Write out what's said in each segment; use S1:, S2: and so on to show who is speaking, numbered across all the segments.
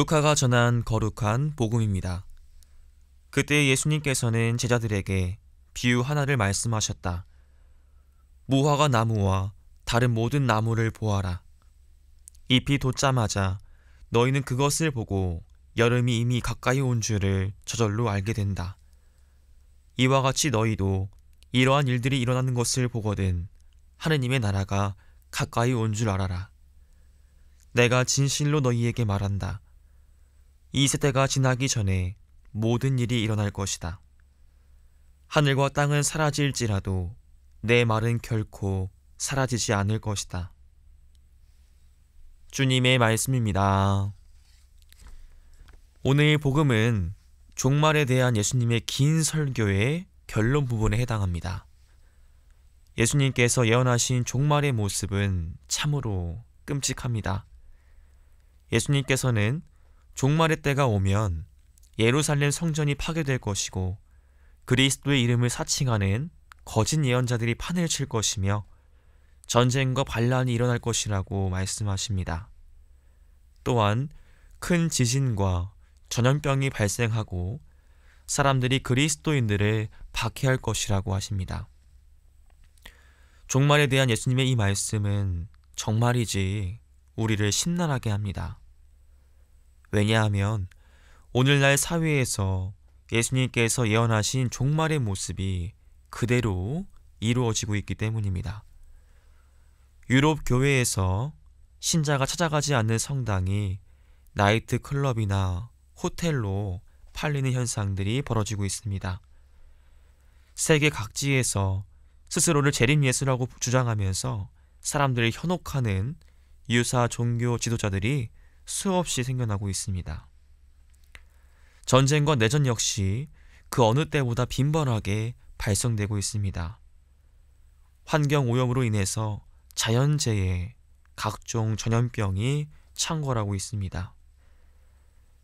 S1: 루카가 전한 거룩한 복음입니다. 그때 예수님께서는 제자들에게 비유 하나를 말씀하셨다. 무화과 나무와 다른 모든 나무를 보아라. 잎이 돋자마자 너희는 그것을 보고 여름이 이미 가까이 온 줄을 저절로 알게 된다. 이와 같이 너희도 이러한 일들이 일어나는 것을 보거든 하느님의 나라가 가까이 온 줄 알아라. 내가 진실로 너희에게 말한다. 이세대가 지나기 전에 모든 일이 일어날 것이다. 하늘과 땅은 사라질지라도 내 말은 결코 사라지지 않을 것이다. 주님의 말씀입니다. 오늘 복음은 종말에 대한 예수님의 긴 설교의 결론 부분에 해당합니다. 예수님께서 예언하신 종말의 모습은 참으로 끔찍합니다. 예수님께서는 종말의 때가 오면 예루살렘 성전이 파괴될 것이고 그리스도의 이름을 사칭하는 거짓 예언자들이 판을 칠 것이며 전쟁과 반란이 일어날 것이라고 말씀하십니다. 또한 큰 지진과 전염병이 발생하고 사람들이 그리스도인들을 박해할 것이라고 하십니다. 종말에 대한 예수님의 이 말씀은 정말이지 우리를 신랄하게 합니다. 왜냐하면 오늘날 사회에서 예수님께서 예언하신 종말의 모습이 그대로 이루어지고 있기 때문입니다. 유럽 교회에서 신자가 찾아가지 않는 성당이 나이트 클럽이나 호텔로 팔리는 현상들이 벌어지고 있습니다. 세계 각지에서 스스로를 재림예수라고 주장하면서 사람들을 현혹하는 유사 종교 지도자들이 수없이 생겨나고 있습니다. 전쟁과 내전 역시 그 어느 때보다 빈번하게 발생되고 있습니다. 환경 오염으로 인해서 자연재해, 각종 전염병이 창궐하고 있습니다.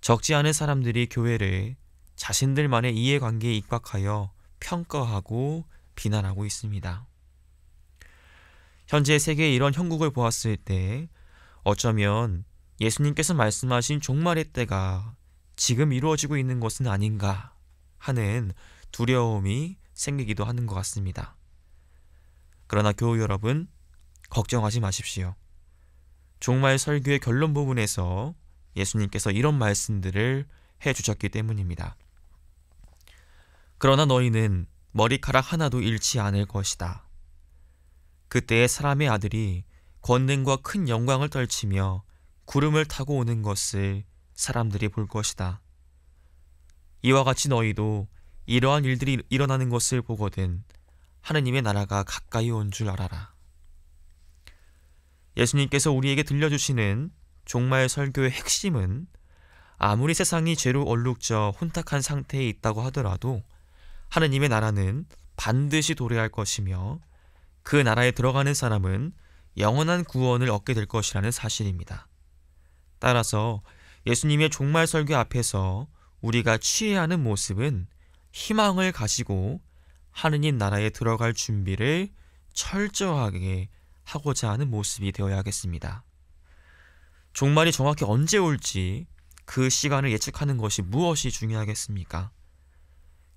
S1: 적지 않은 사람들이 교회를 자신들만의 이해관계에 입각하여 평가하고 비난하고 있습니다. 현재 세계의 이런 형국을 보았을 때 어쩌면 예수님께서 말씀하신 종말의 때가 지금 이루어지고 있는 것은 아닌가 하는 두려움이 생기기도 하는 것 같습니다. 그러나 교우 여러분, 걱정하지 마십시오. 종말 설교의 결론 부분에서 예수님께서 이런 말씀들을 해 주셨기 때문입니다. 그러나 너희는 머리카락 하나도 잃지 않을 것이다. 그때에 사람의 아들이 권능과 큰 영광을 떨치며 구름을 타고 오는 것을 사람들이 볼 것이다. 이와 같이 너희도 이러한 일들이 일어나는 것을 보거든 하느님의 나라가 가까이 온 줄 알아라. 예수님께서 우리에게 들려주시는 종말 설교의 핵심은 아무리 세상이 죄로 얼룩져 혼탁한 상태에 있다고 하더라도 하느님의 나라는 반드시 도래할 것이며 그 나라에 들어가는 사람은 영원한 구원을 얻게 될 것이라는 사실입니다. 따라서 예수님의 종말 설교 앞에서 우리가 취해야 하는 모습은 희망을 가지고 하느님 나라에 들어갈 준비를 철저하게 하고자 하는 모습이 되어야겠습니다. 종말이 정확히 언제 올지 그 시간을 예측하는 것이 무엇이 중요하겠습니까?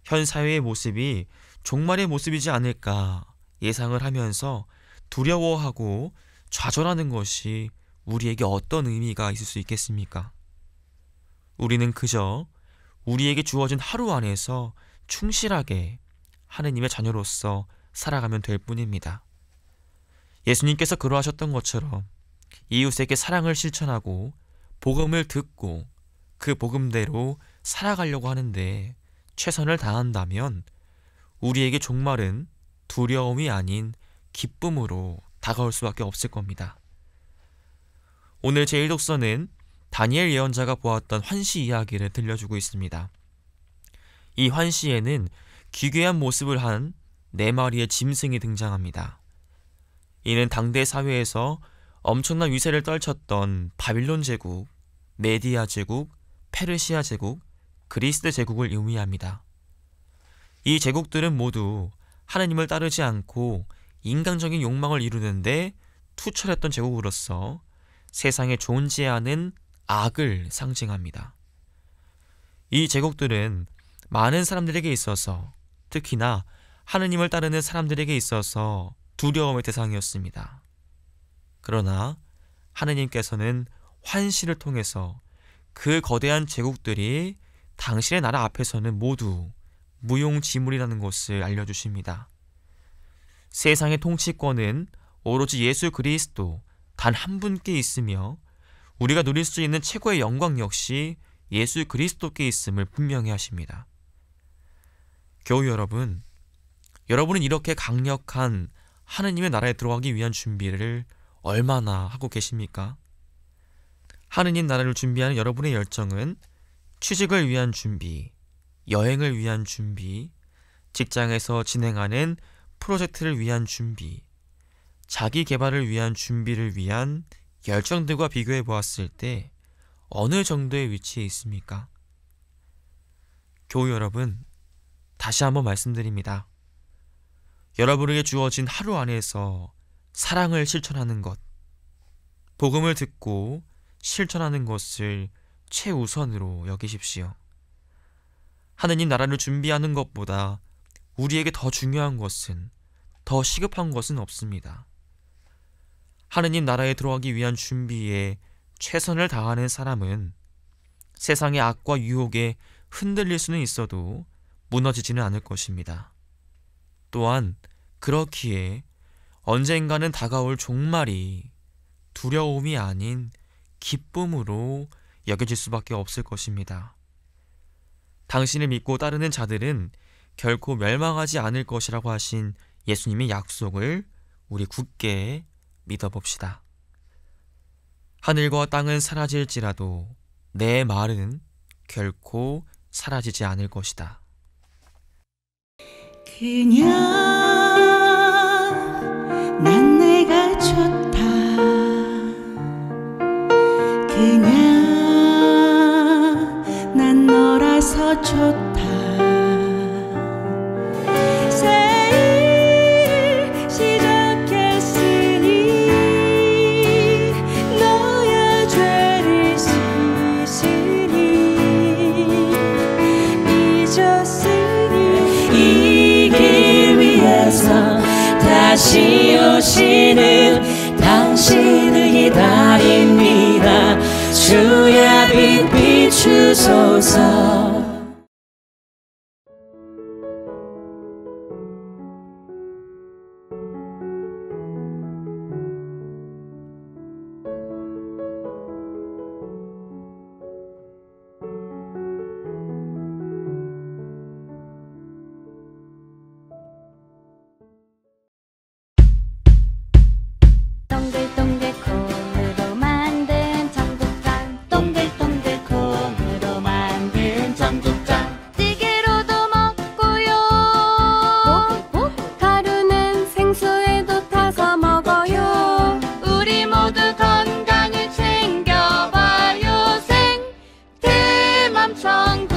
S1: 현 사회의 모습이 종말의 모습이지 않을까 예상을 하면서 두려워하고 좌절하는 것이 우리에게 어떤 의미가 있을 수 있겠습니까? 우리는 그저 우리에게 주어진 하루 안에서 충실하게 하느님의 자녀로서 살아가면 될 뿐입니다. 예수님께서 그러하셨던 것처럼 이웃에게 사랑을 실천하고 복음을 듣고 그 복음대로 살아가려고 하는데 최선을 다한다면 우리에게 종말은 두려움이 아닌 기쁨으로 다가올 수밖에 없을 겁니다. 오늘 제1독서는 다니엘 예언자가 보았던 환시 이야기를 들려주고 있습니다. 이 환시에는 기괴한 모습을 한 네 마리의 짐승이 등장합니다. 이는 당대 사회에서 엄청난 위세를 떨쳤던 바빌론 제국, 메디아 제국, 페르시아 제국, 그리스 제국을 의미합니다. 이 제국들은 모두 하나님을 따르지 않고 인간적인 욕망을 이루는데 투철했던 제국으로서 세상에 존재하는 악을 상징합니다. 이 제국들은 많은 사람들에게 있어서 특히나 하느님을 따르는 사람들에게 있어서 두려움의 대상이었습니다. 그러나 하느님께서는 환신을 통해서 그 거대한 제국들이 당신의 나라 앞에서는 모두 무용지물이라는 것을 알려주십니다. 세상의 통치권은 오로지 예수 그리스도 단한 분께 있으며 우리가 누릴 수 있는 최고의 영광 역시 예수 그리스도께 있음을 분명히 하십니다. 교우 여러분, 여러분은 이렇게 강력한 하느님의 나라에 들어가기 위한 준비를 얼마나 하고 계십니까? 하느님 나라를 준비하는 여러분의 열정은 취직을 위한 준비, 여행을 위한 준비, 직장에서 진행하는 프로젝트를 위한 준비, 자기 개발을 위한 준비를 위한 열정들과 비교해 보았을 때 어느 정도의 위치에 있습니까? 교우 여러분, 다시 한번 말씀드립니다. 여러분에게 주어진 하루 안에서 사랑을 실천하는 것, 복음을 듣고 실천하는 것을 최우선으로 여기십시오. 하느님 나라를 준비하는 것보다 우리에게 더 중요한 것은, 더 시급한 것은 없습니다. 하느님 나라에 들어가기 위한 준비에 최선을 다하는 사람은 세상의 악과 유혹에 흔들릴 수는 있어도 무너지지는 않을 것입니다. 또한 그렇기에 언젠가는 다가올 종말이 두려움이 아닌 기쁨으로 여겨질 수밖에 없을 것입니다. 당신을 믿고 따르는 자들은 결코 멸망하지 않을 것이라고 하신 예수님의 약속을 우리 굳게 믿어봅시다. 하늘과 땅은 사라질지라도 내 말은 결코 사라지지 않을 것이다. 그냥 당신을 기다립니다 주의 빛 비추소서 ความทรง